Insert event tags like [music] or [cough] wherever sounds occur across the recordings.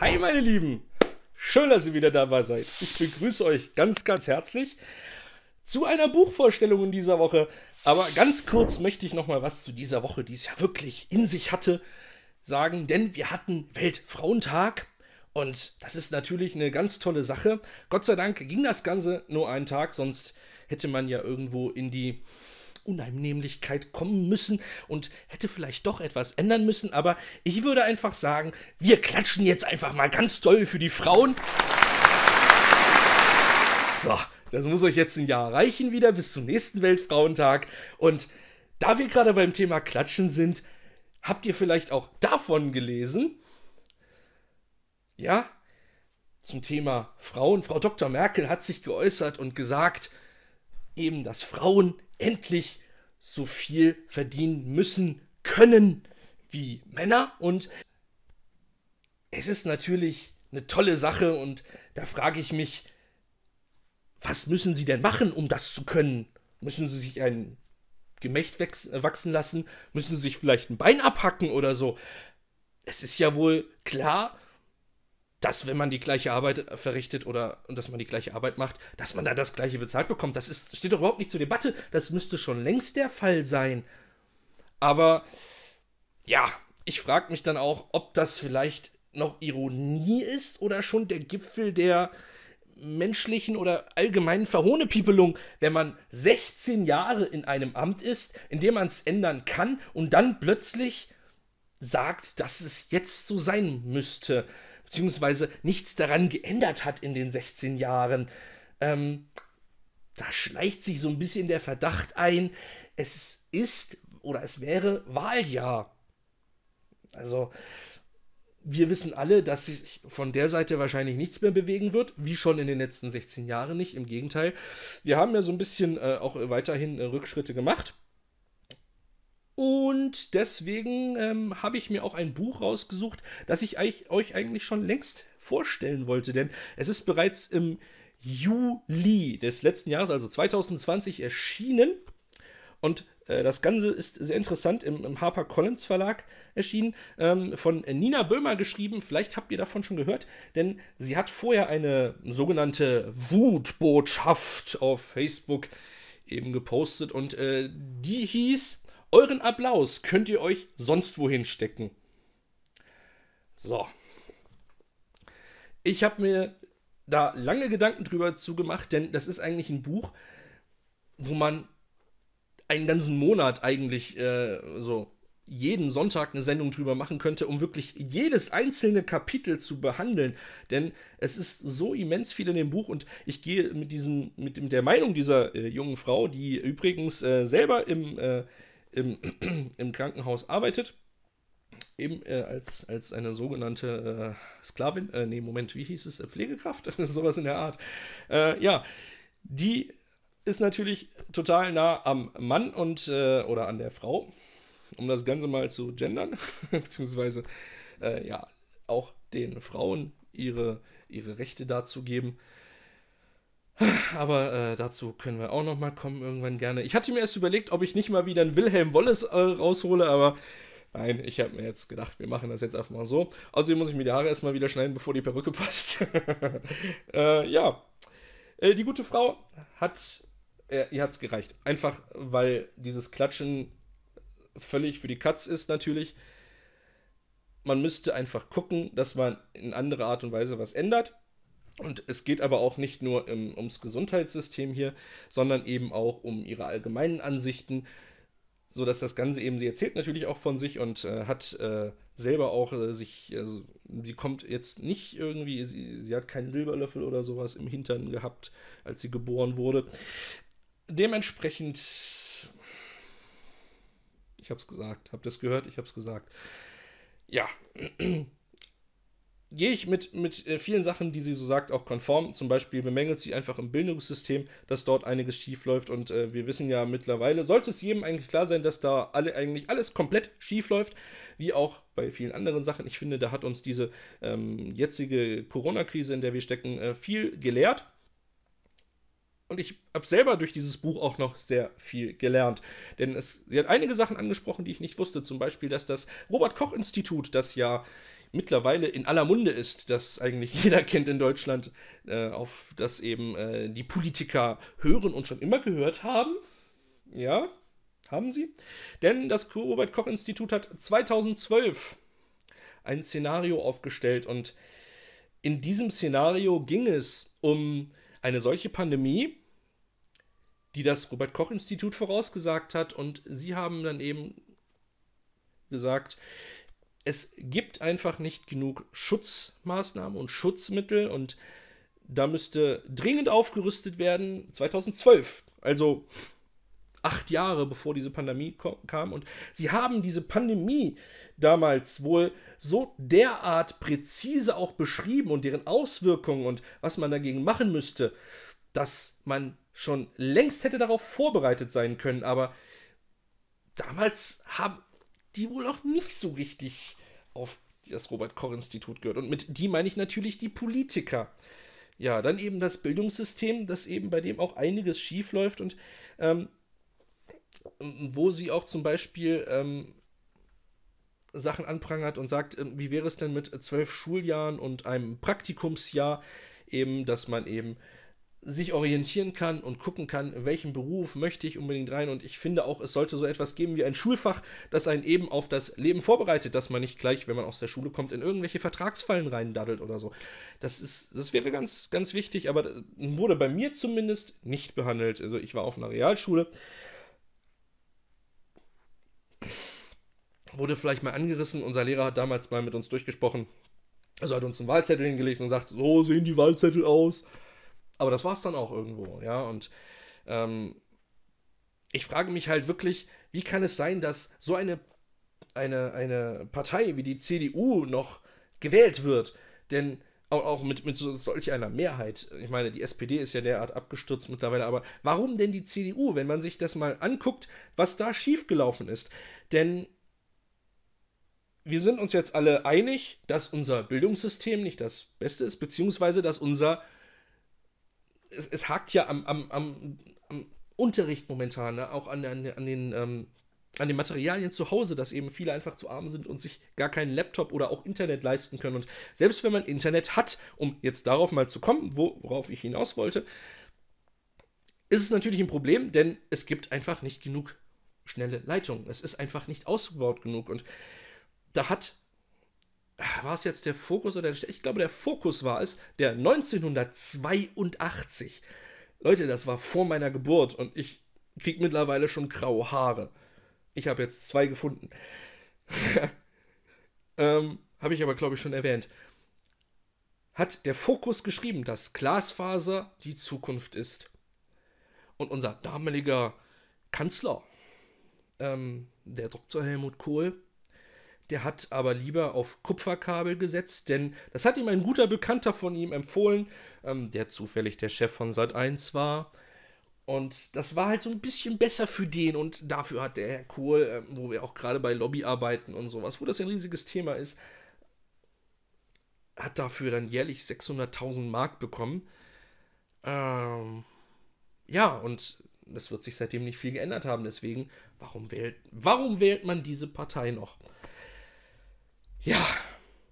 Hi, meine Lieben! Schön, dass ihr wieder dabei seid. Ich begrüße euch ganz, ganz herzlich zu einer Buchvorstellung in dieser Woche. Aber ganz kurz möchte ich nochmal was zu dieser Woche, die es ja wirklich in sich hatte, sagen, denn wir hatten Weltfrauentag. Und das ist natürlich eine ganz tolle Sache. Gott sei Dank ging das Ganze nur einen Tag, sonst hätte man ja irgendwo in die Unannehmlichkeit kommen müssen und hätte vielleicht doch etwas ändern müssen, aber ich würde einfach sagen, wir klatschen jetzt einfach mal ganz toll für die Frauen. So, das muss euch jetzt ein Jahr reichen wieder bis zum nächsten Weltfrauentag und da wir gerade beim Thema Klatschen sind, habt ihr vielleicht auch davon gelesen? Ja, zum Thema Frauen. Frau Dr. Merkel hat sich geäußert und gesagt, eben, dass Frauen endlich so viel verdienen müssen können wie Männer. Und es ist natürlich eine tolle Sache und da frage ich mich, was müssen sie denn machen, um das zu können? Müssen sie sich ein Gemächt äh, wachsen lassen? Müssen sie sich vielleicht ein Bein abhacken oder so? Es ist ja wohl klar, dass wenn man die gleiche Arbeit äh, verrichtet oder dass man die gleiche Arbeit macht, dass man dann das gleiche bezahlt bekommt. Das ist, steht doch überhaupt nicht zur Debatte. Das müsste schon längst der Fall sein. Aber ja, ich frage mich dann auch, ob das vielleicht noch Ironie ist oder schon der Gipfel der menschlichen oder allgemeinen Verhohnepiepelung, wenn man 16 Jahre in einem Amt ist, in dem man es ändern kann und dann plötzlich sagt, dass es jetzt so sein müsste beziehungsweise nichts daran geändert hat in den 16 Jahren, ähm, da schleicht sich so ein bisschen der Verdacht ein, es ist oder es wäre Wahljahr. Also wir wissen alle, dass sich von der Seite wahrscheinlich nichts mehr bewegen wird, wie schon in den letzten 16 Jahren nicht. Im Gegenteil, wir haben ja so ein bisschen äh, auch weiterhin äh, Rückschritte gemacht. Und deswegen ähm, habe ich mir auch ein Buch rausgesucht, das ich euch eigentlich schon längst vorstellen wollte, denn es ist bereits im Juli des letzten Jahres, also 2020, erschienen. Und äh, das Ganze ist sehr interessant im, im Harper Collins Verlag erschienen, ähm, von Nina Böhmer geschrieben. Vielleicht habt ihr davon schon gehört, denn sie hat vorher eine sogenannte Wutbotschaft auf Facebook eben gepostet und äh, die hieß Euren Applaus könnt ihr euch sonst wohin stecken. So. Ich habe mir da lange Gedanken drüber zugemacht, denn das ist eigentlich ein Buch, wo man einen ganzen Monat eigentlich äh, so jeden Sonntag eine Sendung drüber machen könnte, um wirklich jedes einzelne Kapitel zu behandeln. Denn es ist so immens viel in dem Buch und ich gehe mit diesem, mit der Meinung dieser äh, jungen Frau, die übrigens äh, selber im äh, im, [clears throat] im Krankenhaus arbeitet. Eben äh, als, als eine sogenannte äh, Sklavin, äh, nee, Moment, wie hieß es? Äh, Pflegekraft? [laughs] Sowas in der Art. Äh, ja, die ist natürlich total nah am Mann und äh, oder an der Frau, um das Ganze mal zu gendern, [laughs] beziehungsweise ja, auch den Frauen ihre, ihre Rechte dazu aber äh, dazu können wir auch nochmal kommen irgendwann gerne. Ich hatte mir erst überlegt, ob ich nicht mal wieder einen Wilhelm Wallace äh, raushole, aber nein, ich habe mir jetzt gedacht, wir machen das jetzt einfach mal so. Außerdem muss ich mir die Haare erstmal wieder schneiden, bevor die Perücke [laughs] passt. [laughs] äh, ja, äh, die gute Frau hat, äh, ihr hat's gereicht. Einfach, weil dieses Klatschen völlig für die Katz ist natürlich. Man müsste einfach gucken, dass man in anderer Art und Weise was ändert und es geht aber auch nicht nur im, ähm, ums Gesundheitssystem hier, sondern eben auch um ihre allgemeinen Ansichten, so dass das Ganze eben, sie erzählt natürlich auch von sich und äh, hat äh, selber auch äh, sich, also, sie kommt jetzt nicht irgendwie, sie, sie hat keinen Silberlöffel oder sowas im Hintern gehabt, als sie geboren wurde. Dementsprechend, ich hab's gesagt, habt ihr es gehört? Ich hab's gesagt. Ja gehe ich mit, mit äh, vielen Sachen, die sie so sagt, auch konform. Zum Beispiel bemängelt sie einfach im Bildungssystem, dass dort einiges schiefläuft. und äh, wir wissen ja mittlerweile, sollte es jedem eigentlich klar sein, dass da alle eigentlich alles komplett schiefläuft, wie auch bei vielen anderen Sachen. Ich finde, da hat uns diese ähm, jetzige Corona-Krise, in der wir stecken, äh, viel gelehrt. Und ich habe selber durch dieses Buch auch noch sehr viel gelernt. Denn es, sie hat einige Sachen angesprochen, die ich nicht wusste. Zum Beispiel, dass das Robert Koch-Institut, das ja mittlerweile in aller Munde ist, das eigentlich [laughs] jeder kennt in Deutschland, äh, auf das eben äh, die Politiker hören und schon immer gehört haben. Ja, haben sie. Denn das Robert-Koch-Institut hat 2012 ein Szenario aufgestellt und in diesem Szenario ging es um eine solche Pandemie, die das Robert Koch Institut vorausgesagt hat und sie haben dann eben gesagt, es gibt einfach nicht genug Schutzmaßnahmen und Schutzmittel und da müsste dringend aufgerüstet werden 2012. Also acht Jahre bevor diese Pandemie kam. Und sie haben diese Pandemie damals wohl so derart präzise auch beschrieben und deren Auswirkungen und was man dagegen machen müsste, dass man schon längst hätte darauf vorbereitet sein können. Aber damals haben die wohl auch nicht so richtig auf das Robert-Koch-Institut gehört. Und mit die meine ich natürlich die Politiker. Ja, dann eben das Bildungssystem, das eben bei dem auch einiges schief läuft und ähm, wo sie auch zum Beispiel ähm, Sachen anprangert und sagt, ähm, wie wäre es denn mit zwölf Schuljahren und einem Praktikumsjahr, eben, dass man eben sich orientieren kann und gucken kann, in welchen Beruf möchte ich unbedingt rein. Und ich finde auch, es sollte so etwas geben wie ein Schulfach, das einen eben auf das Leben vorbereitet, dass man nicht gleich, wenn man aus der Schule kommt, in irgendwelche Vertragsfallen reindaddelt oder so. Das ist, das wäre ganz, ganz wichtig, aber wurde bei mir zumindest nicht behandelt. Also ich war auf einer Realschule. Wurde vielleicht mal angerissen. Unser Lehrer hat damals mal mit uns durchgesprochen. Also hat uns einen Wahlzettel hingelegt und sagt, so sehen die Wahlzettel aus. Aber das war es dann auch irgendwo, ja. Und ähm, ich frage mich halt wirklich, wie kann es sein, dass so eine, eine, eine Partei wie die CDU noch gewählt wird? Denn auch, auch mit, mit so, solch einer Mehrheit, ich meine, die SPD ist ja derart abgestürzt mittlerweile, aber warum denn die CDU, wenn man sich das mal anguckt, was da schiefgelaufen ist? Denn wir sind uns jetzt alle einig, dass unser Bildungssystem nicht das Beste ist, beziehungsweise dass unser es, es hakt ja am, am, am, am Unterricht momentan, ne? auch an, an, an den. Ähm, an den Materialien zu Hause, dass eben viele einfach zu arm sind und sich gar keinen Laptop oder auch Internet leisten können. Und selbst wenn man Internet hat, um jetzt darauf mal zu kommen, worauf ich hinaus wollte, ist es natürlich ein Problem, denn es gibt einfach nicht genug schnelle Leitungen. Es ist einfach nicht ausgebaut genug. Und da hat war es jetzt der Fokus oder der Ich glaube, der Fokus war es, der 1982. Leute, das war vor meiner Geburt und ich krieg mittlerweile schon graue Haare. Ich habe jetzt zwei gefunden. [laughs] ähm, habe ich aber, glaube ich, schon erwähnt. Hat der Fokus geschrieben, dass Glasfaser die Zukunft ist. Und unser damaliger Kanzler, ähm, der Dr. Helmut Kohl, der hat aber lieber auf Kupferkabel gesetzt, denn das hat ihm ein guter Bekannter von ihm empfohlen, ähm, der zufällig der Chef von Sat1 war. Und das war halt so ein bisschen besser für den und dafür hat der Herr Kohl, äh, wo wir auch gerade bei Lobbyarbeiten und sowas, wo das ein riesiges Thema ist, hat dafür dann jährlich 600.000 Mark bekommen. Ähm, ja, und das wird sich seitdem nicht viel geändert haben. Deswegen, warum wählt, warum wählt man diese Partei noch? Ja,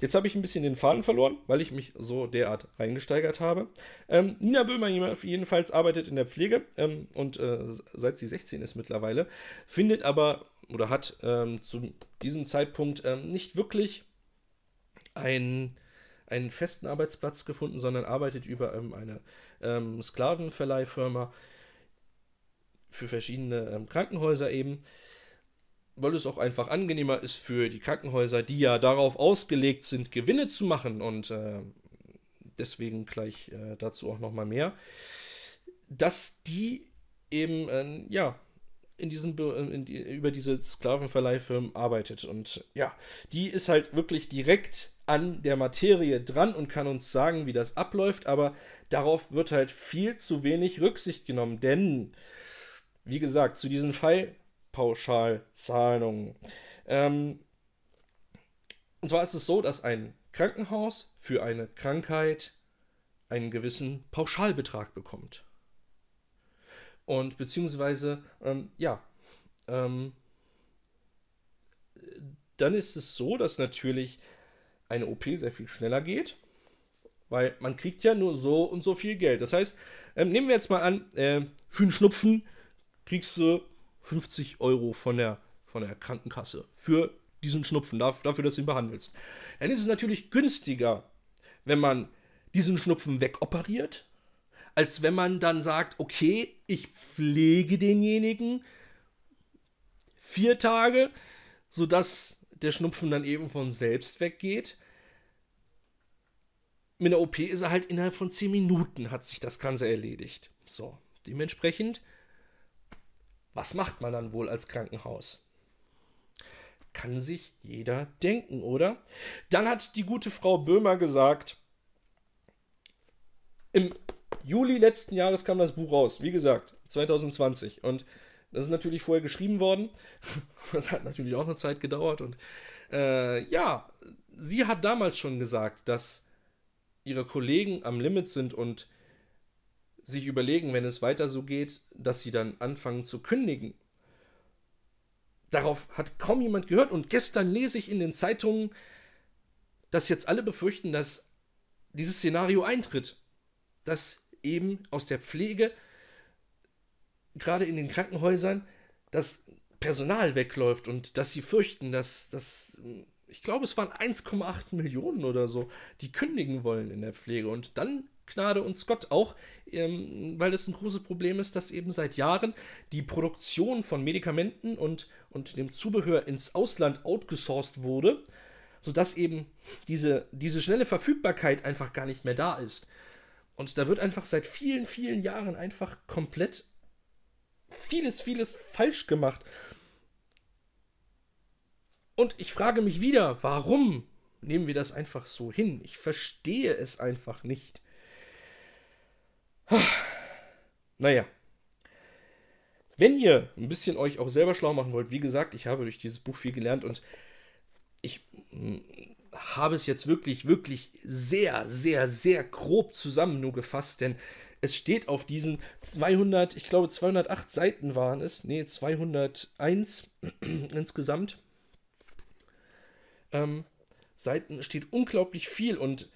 jetzt habe ich ein bisschen den Faden verloren, weil ich mich so derart reingesteigert habe. Ähm, Nina Böhmer jedenfalls arbeitet in der Pflege ähm, und äh, seit sie 16 ist mittlerweile, findet aber oder hat ähm, zu diesem Zeitpunkt ähm, nicht wirklich ein, einen festen Arbeitsplatz gefunden, sondern arbeitet über ähm, eine ähm, Sklavenverleihfirma für verschiedene Krankenhäuser eben weil es auch einfach angenehmer ist für die Krankenhäuser, die ja darauf ausgelegt sind, Gewinne zu machen und äh, deswegen gleich äh, dazu auch nochmal mehr, dass die eben, äh, ja, in diesem, äh, in die, über diese Sklavenverleihfirmen arbeitet. Und ja, die ist halt wirklich direkt an der Materie dran und kann uns sagen, wie das abläuft, aber darauf wird halt viel zu wenig Rücksicht genommen, denn, wie gesagt, zu diesem Fall Pauschalzahlungen. Ähm, und zwar ist es so, dass ein Krankenhaus für eine Krankheit einen gewissen Pauschalbetrag bekommt. Und beziehungsweise, ähm, ja, ähm, dann ist es so, dass natürlich eine OP sehr viel schneller geht, weil man kriegt ja nur so und so viel Geld. Das heißt, ähm, nehmen wir jetzt mal an, äh, für einen Schnupfen kriegst du 50 Euro von der, von der Krankenkasse für diesen Schnupfen, dafür, dass du ihn behandelst. Dann ist es natürlich günstiger, wenn man diesen Schnupfen wegoperiert, als wenn man dann sagt, okay, ich pflege denjenigen vier Tage, sodass der Schnupfen dann eben von selbst weggeht. Mit der OP ist er halt innerhalb von 10 Minuten hat sich das Ganze erledigt. So, dementsprechend was macht man dann wohl als Krankenhaus? Kann sich jeder denken, oder? Dann hat die gute Frau Böhmer gesagt, im Juli letzten Jahres kam das Buch raus, wie gesagt, 2020. Und das ist natürlich vorher geschrieben worden. [laughs] Das hat natürlich auch eine Zeit gedauert. Und äh, ja, sie hat damals schon gesagt, dass ihre Kollegen am Limit sind und sich überlegen, wenn es weiter so geht, dass sie dann anfangen zu kündigen. Darauf hat kaum jemand gehört und gestern lese ich in den Zeitungen, dass jetzt alle befürchten, dass dieses Szenario eintritt, dass eben aus der Pflege, gerade in den Krankenhäusern, das Personal wegläuft und dass sie fürchten, dass das, ich glaube, es waren 1,8 Millionen oder so, die kündigen wollen in der Pflege. Und dann Gnade uns Gott auch, ähm, weil es ein großes Problem ist, dass eben seit Jahren die Produktion von Medikamenten und, und dem Zubehör ins Ausland outgesourced wurde, sodass eben diese, diese schnelle Verfügbarkeit einfach gar nicht mehr da ist. Und da wird einfach seit vielen, vielen Jahren einfach komplett vieles, vieles falsch gemacht. Und ich frage mich wieder, warum nehmen wir das einfach so hin? Ich verstehe es einfach nicht. Naja. Wenn ihr ein bisschen euch auch selber schlau machen wollt, wie gesagt, ich habe durch dieses Buch viel gelernt und ich hm, habe es jetzt wirklich, wirklich sehr, sehr, sehr grob zusammen nur gefasst, denn es steht auf diesen 200, ich glaube 208 Seiten waren es, nee, 201 [clears throat] insgesamt. Ähm, Seiten steht unglaublich viel und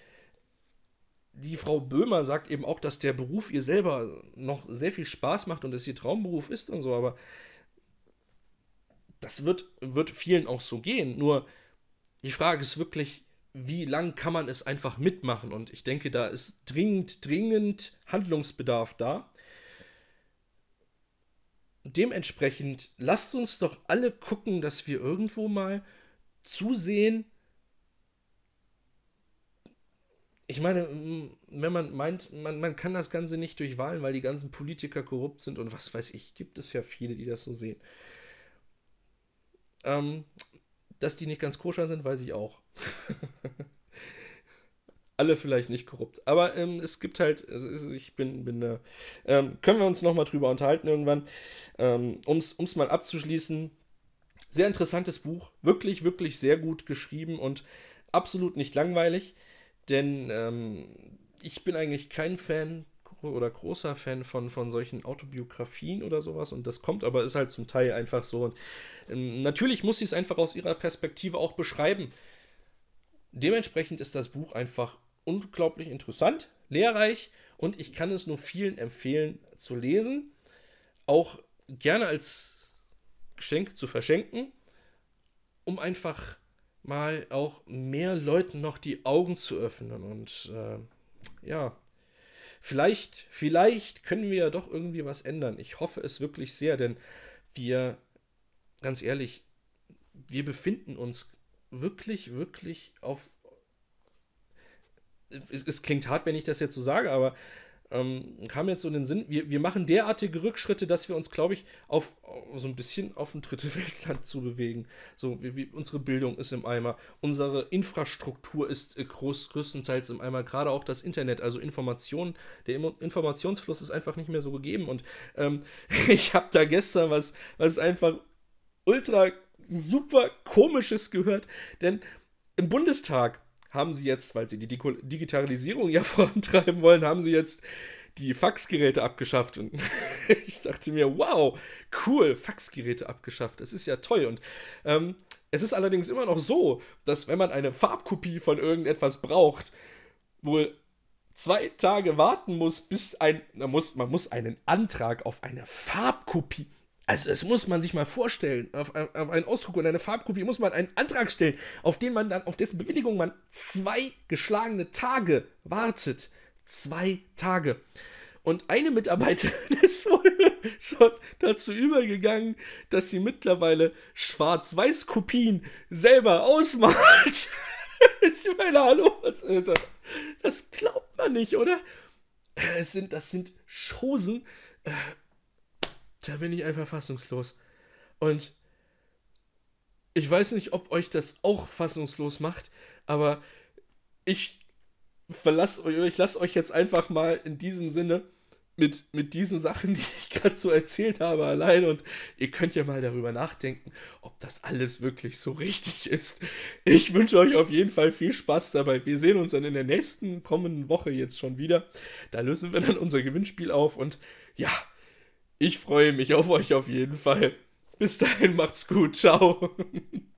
die Frau Böhmer sagt eben auch, dass der Beruf ihr selber noch sehr viel Spaß macht und dass ihr Traumberuf ist und so, aber das wird, wird vielen auch so gehen. Nur die Frage ist wirklich, wie lang kann man es einfach mitmachen? Und ich denke, da ist dringend, dringend Handlungsbedarf da. Dementsprechend lasst uns doch alle gucken, dass wir irgendwo mal zusehen, ich meine, wenn man meint, man, man kann das Ganze nicht durch Wahlen, weil die ganzen Politiker korrupt sind und was weiß ich, gibt es ja viele, die das so sehen. Ähm, dass die nicht ganz koscher sind, weiß ich auch. [laughs] Alle vielleicht nicht korrupt. Aber ähm, es gibt halt, also ich bin, bin da. Ähm, können wir uns nochmal drüber unterhalten irgendwann, ähm, um es mal abzuschließen. Sehr interessantes Buch, wirklich, wirklich sehr gut geschrieben und absolut nicht langweilig. Denn ähm, ich bin eigentlich kein Fan oder großer Fan von, von solchen Autobiografien oder sowas und das kommt aber ist halt zum Teil einfach so. Und, ähm, natürlich muss sie es einfach aus ihrer Perspektive auch beschreiben. Dementsprechend ist das Buch einfach unglaublich interessant, lehrreich und ich kann es nur vielen empfehlen zu lesen. Auch gerne als Geschenk zu verschenken, um einfach mal auch mehr Leuten noch die Augen zu öffnen. Und äh, ja, vielleicht, vielleicht können wir ja doch irgendwie was ändern. Ich hoffe es wirklich sehr, denn wir, ganz ehrlich, wir befinden uns wirklich, wirklich auf. Es, es klingt hart, wenn ich das jetzt so sage, aber ähm, kam jetzt so in den Sinn, wir, wir machen derartige Rückschritte, dass wir uns, glaube ich, auf so ein bisschen auf ein dritte [laughs] Weltland zu bewegen. So, wie, wie, unsere Bildung ist im Eimer, unsere Infrastruktur ist äh, groß, größtenteils im Eimer, gerade auch das Internet, also Informationen, der Informationsfluss ist einfach nicht mehr so gegeben. Und ähm, [laughs] ich habe da gestern was, was einfach ultra super komisches gehört, denn im Bundestag haben sie jetzt, weil sie die Digitalisierung ja [laughs] vorantreiben wollen, haben sie jetzt die Faxgeräte abgeschafft. Und [laughs] ich dachte mir, wow, cool, Faxgeräte abgeschafft. Das ist ja toll. Und ähm, es ist allerdings immer noch so, dass wenn man eine Farbkopie von irgendetwas braucht, wohl zwei Tage warten muss, bis ein. Man muss, man muss einen Antrag auf eine Farbkopie. Also das muss man sich mal vorstellen. Auf, auf einen Ausdruck und eine Farbkopie muss man einen Antrag stellen, auf den man dann, auf dessen Bewilligung man zwei geschlagene Tage wartet. Zwei Tage. Und eine Mitarbeiterin [laughs] ist wohl schon dazu übergegangen, dass sie mittlerweile Schwarz-Weiß-Kopien selber ausmalt. [laughs] ich meine, hallo, was ist das? Das glaubt man nicht, oder? Äh, es sind, das sind Chosen. Äh, da bin ich einfach fassungslos. Und ich weiß nicht, ob euch das auch fassungslos macht, aber ich verlasse euch ich lasse euch jetzt einfach mal in diesem Sinne mit, mit diesen Sachen, [laughs] die ich gerade so erzählt habe, allein und ihr könnt ja mal darüber nachdenken, ob das alles wirklich so richtig ist. Ich wünsche euch auf jeden Fall viel Spaß dabei. Wir sehen uns dann in der nächsten kommenden Woche jetzt schon wieder. Da lösen wir dann unser Gewinnspiel auf und ja, ich freue mich auf euch auf jeden Fall. Bis dahin macht's gut. Ciao. [laughs]